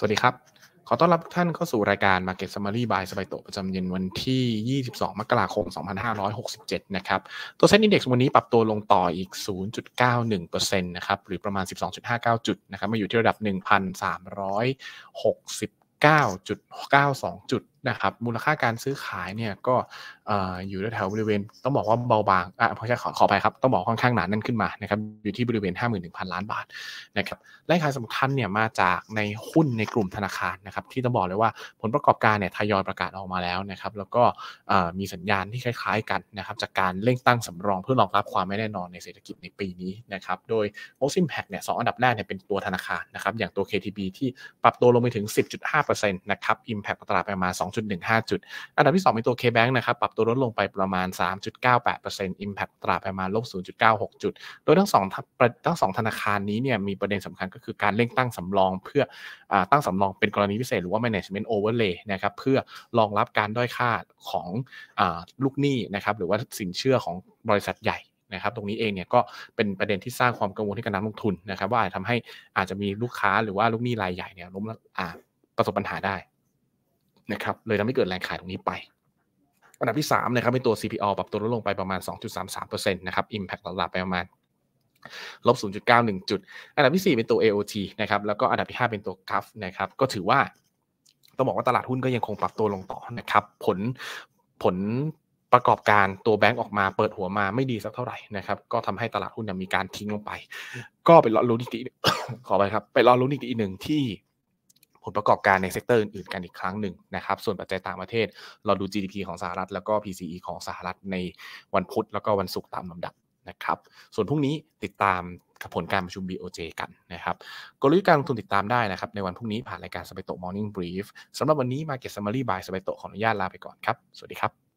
สวัสดีครับ ขอต้อนรับท่านเข้าสู่รายการ Market Summary by สบายโตประจำเย็นวันที่ 22 มกราคม 2567 นะครับ ตัวเซ็นดีเด็กซ์วันนี้ปรับตัวลงต่ออีก 0.91%นะครับหรือประมาณ 12.59 จุดนะครับมาอยู่ที่ระดับ 1,360 9.92 จุดนะครับมูลค่าการซื้อขายเนี่ยก็อยู่แถวบริเวณ ต้องบอกว่าเบาบางอ่ะพอใชขอขอไปครับต้องบอกค่อนข้างหนาแน่นขึ้นมานะครับอยู่ที่บริเวณ 51,000 ล้านบาทนะครับรายขายสำคัญเนี่ยมาจากในหุ้นในกลุ่มธนาคารนะครับที่ต้องบอกเลยว่าผลประกอบการเนี่ยทยอยประกาศออกมาแล้วนะครับแล้วก็มีสัญญาณที่คล้ายๆ กันนะครับจากการเร่งตั้งสำรองเพื่อรองรับความไม่แน่นอนในเศรษฐกิจในปีนี้นะครับโดยโ o ซิม m พ a เนี่ยสองอันดับแรกเนี่ยเป็นตัวธนาคารนะครับอย่างตัว KTB ที่ปรับตัวลงไปถึง10.5%นะครับอิมแพคตลาดไปมา2 3.15จุดอันดับที่ 2 เป็นตัว KBank นะครับปรับตัวลดลงไปประมาณ 3.98% Impact ตราประมาณลบ0.96 จุด โดยทั้งสองทั้งสองธนาคารนี้เนี่ยมีประเด็นสำคัญก็คือการเร่งตั้งสำรอง เพื่ออตั้งสำรองเป็นกรณีพิเศษ หรือว่า management overlay นะครับเพื่อรองรับการด้อยค่าของอลูกหนี้นะครับหรือว่าสินเชื่อของบริษัทใหญ่นะครับตรงนี้เองเนี่ยก็เป็นประเด็นที่สร้างความกังวลให้กับนักลงทุนนะครับว่าอาจทำให้อาจจะมีลูกค้าหรือว่าลูกหนี้รายใหญ่เนี่ยล้มละประสบปัญหาได้นะครับเลยทำให้เกิดแรงขายตรงนี้ไป อันดับที่3นะครับเป็นตัว CPO ปรับตัวลดลงไปประมาณ 2.33%นะครับ Impact ตลาดไปประมาณลบ 0.91 จุด อันดับที่ 4 เป็นตัว AOT นะครับ แล้วก็อันดับที่ 5 เป็นตัว CUF นะครับ ก็ถือว่าต้องบอกว่าตลาดหุ้นก็ยังคงปรับตัวลงต่อนะครับ ผลผลประกอบการตัวแบงก์ออกมาเปิดหัวมาไม่ดีสักเท่าไหร่นะครับ ก็ทำให้ตลาดหุ้นมีการทิ้งลงไป ก็ไปรอลุ้นอีกทีขอไปครับไปรอลุ้นอีกทีหนึ่งที่ลประกอบการในเซกเตอร์อื่นๆกันอีกครั้งหนึ่งนะครับส่วนปัจจัยต่างประเทศ เราดู GDP ของสหรัฐ แล้วก็ PCE ของสหรัฐในวันพุธแล้วก็วันศุกร์ตามลำดับนะครับ ส่วนพรุ่งนี้ติดตามผลการประชุม BOJ กันนะครับกลยุทธ์การลงทุนติดตามได้นะครับ ในวันพรุ่งนี้ผ่านรายการสเปโตมอร์นิ่งบรีฟสำหรับวันนี้ Market Summary by สเปโตขออนุญาตลาไปก่อนครับสวัสดีครับ